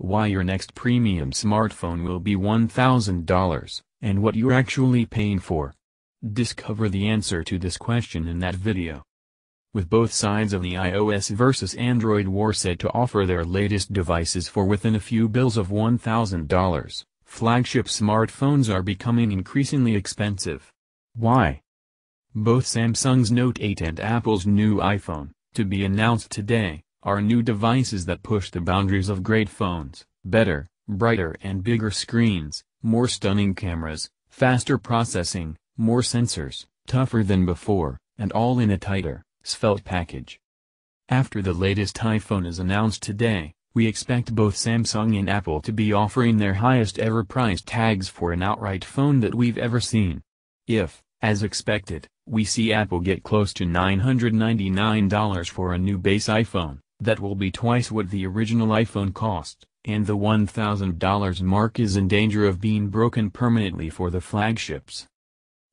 why your next premium smartphone will be $1,000, and what you're actually paying for. Discover the answer to this question in that video. With both sides of the iOS versus Android war set to offer their latest devices for within a few bills of $1,000, flagship smartphones are becoming increasingly expensive. Why? Both Samsung's Note 8 and Apple's new iPhone, to be announced today, are new devices that push the boundaries of great phones, better, brighter and bigger screens, more stunning cameras, faster processing, more sensors, tougher than before, and all in a tighter, svelte package. After the latest iPhone is announced today, we expect both Samsung and Apple to be offering their highest ever price tags for an outright phone that we've ever seen. If, as expected, we see Apple get close to $999 for a new base iPhone, that will be twice what the original iPhone cost, and the $1,000 mark is in danger of being broken permanently for the flagships.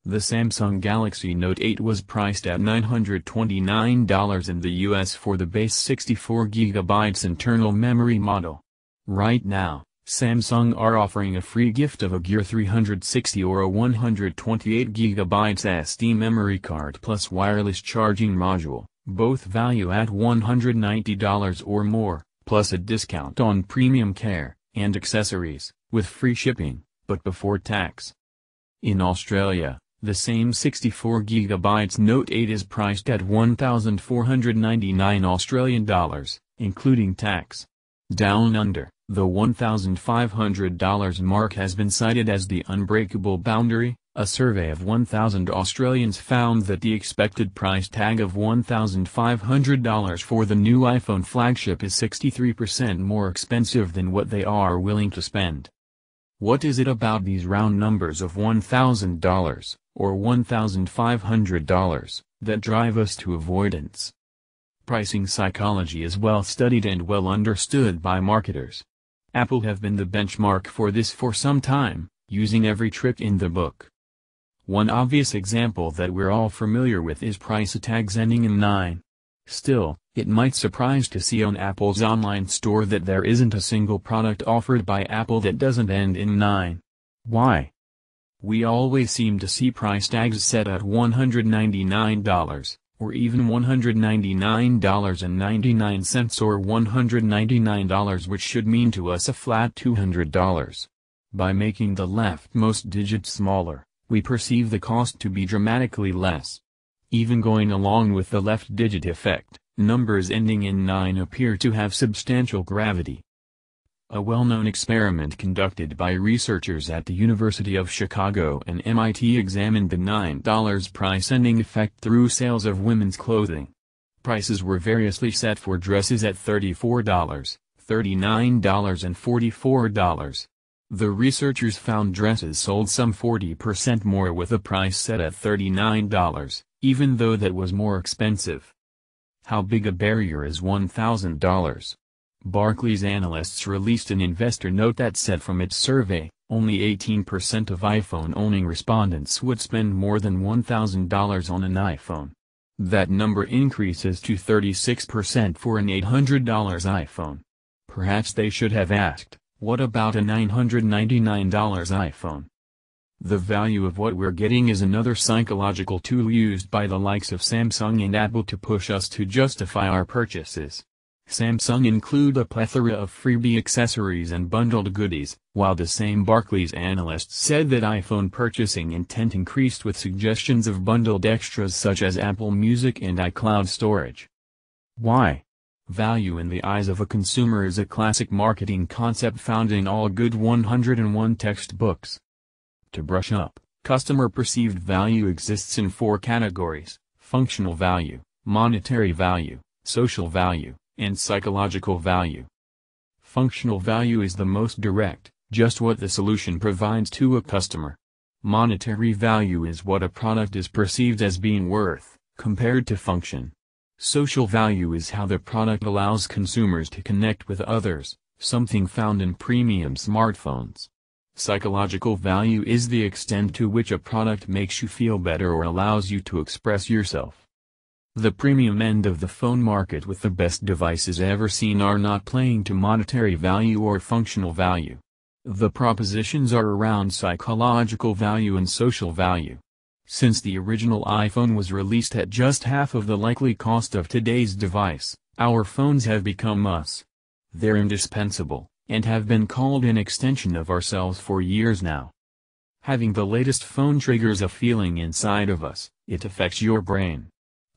The Samsung Galaxy Note 8 was priced at $929 in the US for the base 64GB internal memory model. Right now, Samsung are offering a free gift of a Gear 360 or a 128GB SD memory card plus wireless charging module both value at $190 or more, plus a discount on premium care and accessories, with free shipping, but before tax. In Australia, the same 64GB Note 8 is priced at 1,499 Australian dollars, including tax. Down under, the $1,500 mark has been cited as the unbreakable boundary, a survey of 1,000 Australians found that the expected price tag of $1,500 for the new iPhone flagship is 63% more expensive than what they are willing to spend. What is it about these round numbers of $1,000, or $1,500, that drive us to avoidance? Pricing psychology is well studied and well understood by marketers. Apple have been the benchmark for this for some time, using every trick in the book. One obvious example that we're all familiar with is price tags ending in 9. Still, it might surprise to see on Apple's online store that there isn't a single product offered by Apple that doesn't end in 9. Why? We always seem to see price tags set at $199, or even $199.99 or $199 which should mean to us a flat $200. By making the leftmost digit smaller, we perceive the cost to be dramatically less. Even going along with the left-digit effect, numbers ending in 9 appear to have substantial gravity. A well-known experiment conducted by researchers at the University of Chicago and MIT examined the $9 price-ending effect through sales of women's clothing. Prices were variously set for dresses at $34, $39 and $44. The researchers found dresses sold some 40% more with a price set at $39, even though that was more expensive. How big a barrier is $1,000? Barclays analysts released an investor note that said from its survey, only 18% of iPhone-owning respondents would spend more than $1,000 on an iPhone. That number increases to 36% for an $800 iPhone. Perhaps they should have asked, what about a $999 iPhone? The value of what we're getting is another psychological tool used by the likes of Samsung and Apple to push us to justify our purchases. Samsung include a plethora of freebie accessories and bundled goodies, while the same Barclays analyst said that iPhone purchasing intent increased with suggestions of bundled extras such as Apple Music and iCloud storage. Why? Value in the eyes of a consumer is a classic marketing concept found in all good 101 textbooks. To brush up, customer perceived value exists in four categories, functional value, monetary value, social value, and psychological value. Functional value is the most direct, just what the solution provides to a customer. Monetary value is what a product is perceived as being worth, compared to function. Social value is how the product allows consumers to connect with others, something found in premium smartphones. Psychological value is the extent to which a product makes you feel better or allows you to express yourself. The premium end of the phone market with the best devices ever seen are not playing to monetary value or functional value. The propositions are around psychological value and social value. Since the original iPhone was released at just half of the likely cost of today's device, our phones have become us. They're indispensable, and have been called an extension of ourselves for years now. Having the latest phone triggers a feeling inside of us, it affects your brain.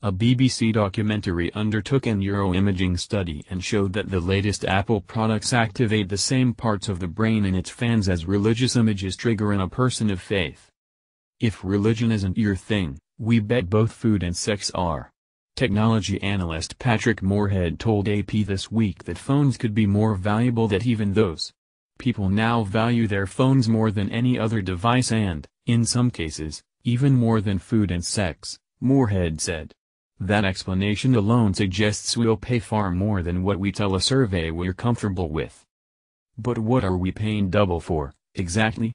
A BBC documentary undertook an neuroimaging study and showed that the latest Apple products activate the same parts of the brain in its fans as religious images trigger in a person of faith. If religion isn't your thing, we bet both food and sex are. Technology analyst Patrick Moorhead told AP this week that phones could be more valuable than even those. People now value their phones more than any other device and, in some cases, even more than food and sex, Moorhead said. That explanation alone suggests we'll pay far more than what we tell a survey we're comfortable with. But what are we paying double for, exactly?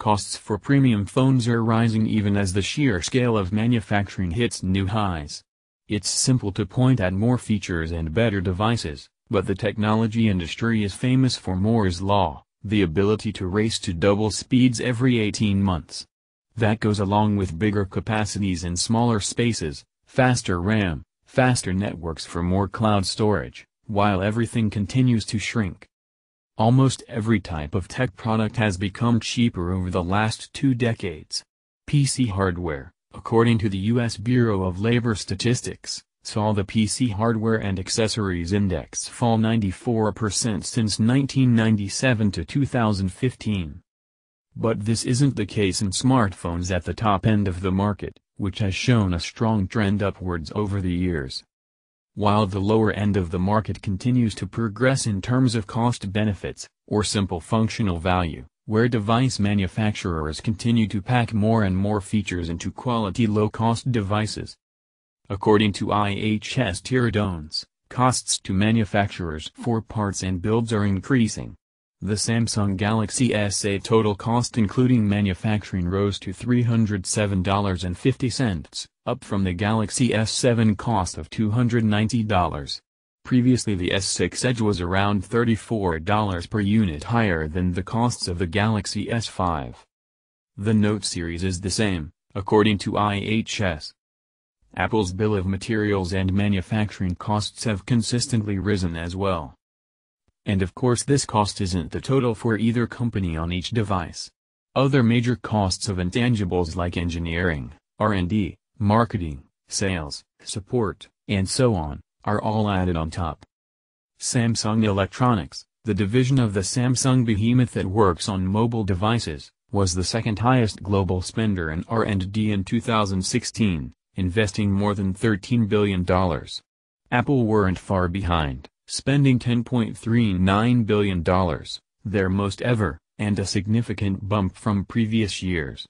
costs for premium phones are rising even as the sheer scale of manufacturing hits new highs. It's simple to point at more features and better devices, but the technology industry is famous for Moore's law, the ability to race to double speeds every 18 months. That goes along with bigger capacities in smaller spaces, faster RAM, faster networks for more cloud storage, while everything continues to shrink. Almost every type of tech product has become cheaper over the last two decades. PC hardware, according to the U.S. Bureau of Labor Statistics, saw the PC Hardware and Accessories Index fall 94% since 1997 to 2015. But this isn't the case in smartphones at the top end of the market, which has shown a strong trend upwards over the years while the lower end of the market continues to progress in terms of cost benefits, or simple functional value, where device manufacturers continue to pack more and more features into quality low-cost devices. According to IHS Tiridones, costs to manufacturers for parts and builds are increasing. The Samsung Galaxy S8 total cost including manufacturing rose to $307.50, up from the Galaxy S7 cost of $290. Previously the S6 Edge was around $34 per unit higher than the costs of the Galaxy S5. The Note series is the same, according to IHS. Apple's bill of materials and manufacturing costs have consistently risen as well. And of course this cost isn't the total for either company on each device. Other major costs of intangibles like engineering, R&D, marketing, sales, support, and so on, are all added on top. Samsung Electronics, the division of the Samsung behemoth that works on mobile devices, was the second highest global spender in R&D in 2016, investing more than $13 billion. Apple weren't far behind, spending $10.39 billion, their most ever, and a significant bump from previous years.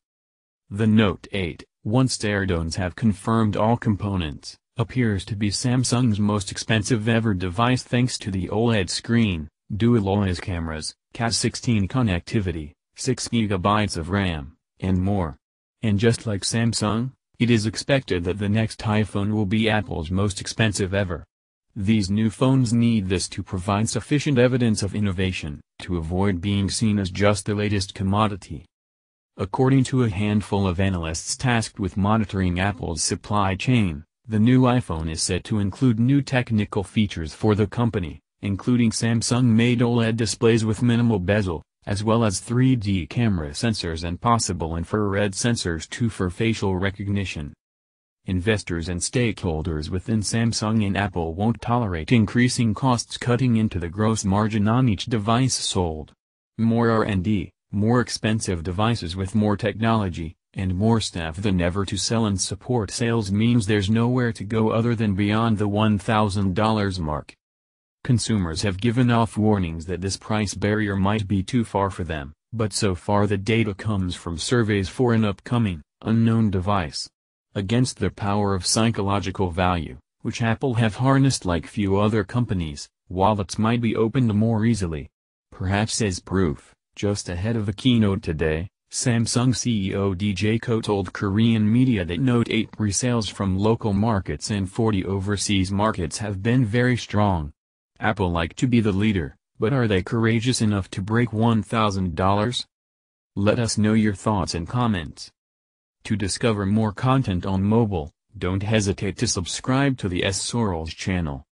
The Note 8, once Airdones have confirmed all components, appears to be Samsung's most expensive ever device thanks to the OLED screen, dual OIS cameras, Cas16 connectivity, 6GB of RAM, and more. And just like Samsung, it is expected that the next iPhone will be Apple's most expensive ever. These new phones need this to provide sufficient evidence of innovation, to avoid being seen as just the latest commodity. According to a handful of analysts tasked with monitoring Apple's supply chain, the new iPhone is set to include new technical features for the company, including Samsung-made OLED displays with minimal bezel, as well as 3D camera sensors and possible infrared sensors too for facial recognition investors and stakeholders within Samsung and Apple won't tolerate increasing costs cutting into the gross margin on each device sold. More R&D, more expensive devices with more technology, and more staff than ever to sell and support sales means there's nowhere to go other than beyond the $1,000 mark. Consumers have given off warnings that this price barrier might be too far for them, but so far the data comes from surveys for an upcoming, unknown device against the power of psychological value, which Apple have harnessed like few other companies, wallets might be opened more easily. Perhaps as proof, just ahead of a keynote today, Samsung CEO DJ Ko told Korean media that Note 8 resales from local markets and 40 overseas markets have been very strong. Apple like to be the leader, but are they courageous enough to break $1,000? Let us know your thoughts and comments. To discover more content on mobile, don't hesitate to subscribe to the S. Soros channel.